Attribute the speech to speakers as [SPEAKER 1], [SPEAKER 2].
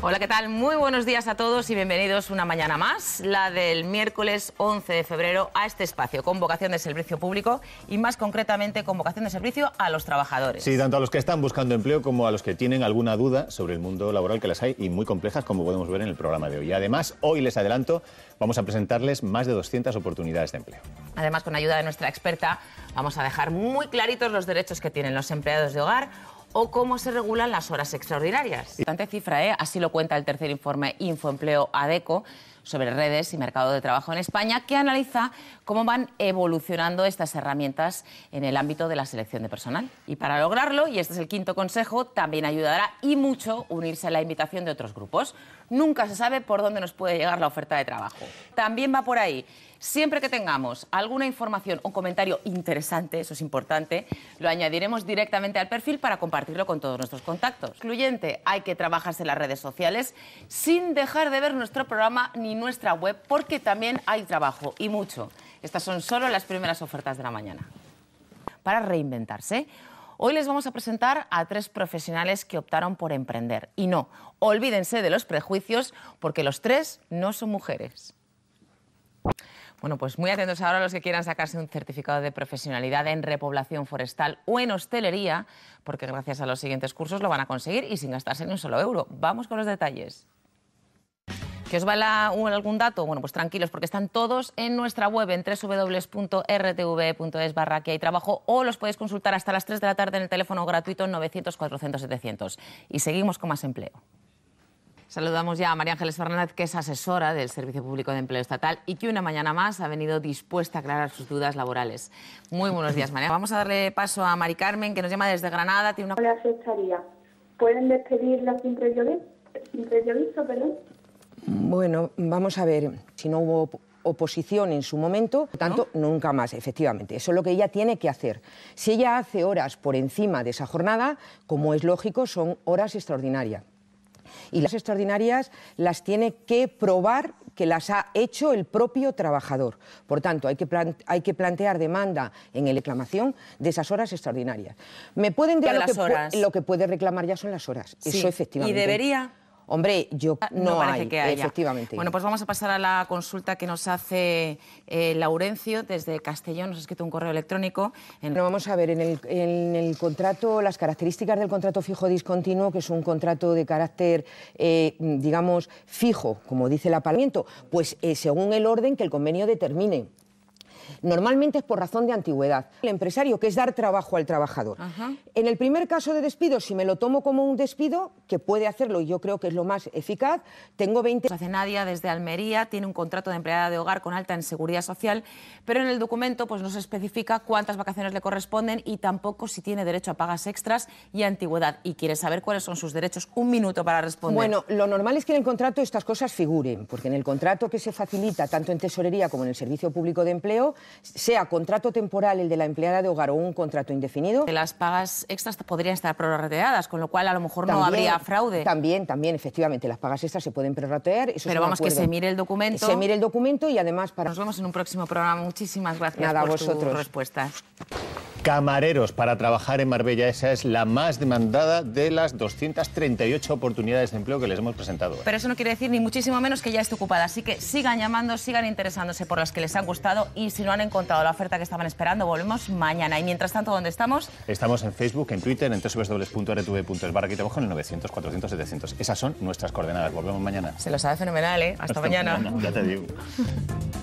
[SPEAKER 1] Hola, ¿qué tal? Muy buenos días a todos y bienvenidos una mañana más, la del miércoles 11 de febrero, a este espacio, con vocación de servicio público y más concretamente con vocación de servicio a los trabajadores. Sí,
[SPEAKER 2] tanto a los que están buscando empleo como a los que tienen alguna duda sobre el mundo laboral que las hay y muy complejas, como podemos ver en el programa de hoy. Además, hoy les adelanto, vamos a presentarles más de 200 oportunidades de empleo.
[SPEAKER 1] Además, con ayuda de nuestra experta, vamos a dejar muy claritos los derechos que tienen los empleados de hogar o cómo se regulan las horas extraordinarias. Importante cifra, ¿eh? así lo cuenta el tercer informe Infoempleo ADECO sobre redes y mercado de trabajo en España, que analiza cómo van evolucionando estas herramientas en el ámbito de la selección de personal. Y para lograrlo, y este es el quinto consejo, también ayudará y mucho unirse a la invitación de otros grupos. Nunca se sabe por dónde nos puede llegar la oferta de trabajo. También va por ahí. Siempre que tengamos alguna información o comentario interesante, eso es importante, lo añadiremos directamente al perfil para compartirlo con todos nuestros contactos. Incluyente, hay que trabajarse en las redes sociales sin dejar de ver nuestro programa ni nuestra web porque también hay trabajo y mucho. Estas son solo las primeras ofertas de la mañana. Para reinventarse, hoy les vamos a presentar a tres profesionales que optaron por emprender. Y no, olvídense de los prejuicios porque los tres no son mujeres. Bueno, pues muy atentos ahora a los que quieran sacarse un certificado de profesionalidad en repoblación forestal o en hostelería, porque gracias a los siguientes cursos lo van a conseguir y sin gastarse ni un solo euro. Vamos con los detalles. ¿Que os vale algún dato? Bueno, pues tranquilos, porque están todos en nuestra web en www.rtv.es e barra que hay trabajo o los podéis consultar hasta las 3 de la tarde en el teléfono gratuito 900-400-700. Y seguimos con más empleo. Saludamos ya a María Ángeles Fernández, que es asesora del Servicio Público de Empleo Estatal y que una mañana más ha venido dispuesta a aclarar sus dudas laborales. Muy buenos días, María. Vamos a darle paso a Mari Carmen, que nos llama desde Granada. Tiene una... Hola, ¿Pueden despedirla sin prejuicio?
[SPEAKER 3] Bueno, vamos a ver, si no hubo oposición en su momento, por tanto, nunca más, efectivamente. Eso es lo que ella tiene que hacer. Si ella hace horas por encima de esa jornada, como es lógico, son horas extraordinarias. Y las extraordinarias las tiene que probar que las ha hecho el propio trabajador. Por tanto, hay que, hay que plantear demanda en el reclamación de esas horas extraordinarias. Me pueden decir lo, que, lo que puede reclamar ya son las horas. Sí. Eso efectivamente. ¿Y debería? Hombre, yo ah, no, no parece que haya. efectivamente. Bueno,
[SPEAKER 1] pues vamos a pasar a la consulta que nos hace eh, Laurencio desde Castellón. Nos ha escrito un correo electrónico. Bueno, vamos a ver,
[SPEAKER 3] en el, contrato, las características del contrato fijo discontinuo, que es un contrato de carácter, eh, digamos, fijo, como dice el apalamiento, pues eh, según el orden que el convenio determine. Normalmente es por razón de antigüedad. El empresario, que es dar trabajo al trabajador. En el primer caso de despido, si me lo tomo como un despido, que puede hacerlo
[SPEAKER 1] y yo creo que es lo más eficaz, tengo 20... Hace desde Almería, tiene un contrato de empleada de hogar con alta en seguridad social, pero en el documento pues, no se especifica cuántas vacaciones le corresponden y tampoco si tiene derecho a pagas extras y antigüedad. Y quiere saber cuáles son sus derechos. Un minuto para responder. Bueno, lo
[SPEAKER 3] normal es que en el contrato estas cosas figuren, porque en el contrato que se facilita tanto en tesorería como en el Servicio Público de Empleo, sea contrato temporal el de la empleada de hogar o un contrato indefinido.
[SPEAKER 1] Que las pagas extras podrían estar prorrateadas, con lo cual a lo mejor no habría fraude.
[SPEAKER 3] También, también, efectivamente, las pagas extras se pueden prorratear. Pero vamos, que se mire
[SPEAKER 1] el documento. Se mire el documento y además para... Nos vemos en un próximo programa. Muchísimas gracias por vosotros. respuesta. respuestas
[SPEAKER 2] camareros para trabajar en Marbella. Esa es la más demandada de las 238 oportunidades de empleo que les hemos presentado.
[SPEAKER 1] Pero eso no quiere decir ni muchísimo menos que ya esté ocupada. Así que sigan llamando, sigan interesándose por las que les han gustado y si no han encontrado la oferta que estaban esperando, volvemos mañana. Y mientras tanto, ¿dónde estamos?
[SPEAKER 2] Estamos en Facebook, en Twitter, en www.rtv.es barra bajo en 900, 400, 700. Esas son nuestras coordenadas. Volvemos mañana. Se
[SPEAKER 1] lo sabe fenomenal, ¿eh? Hasta, mañana. Ya te digo.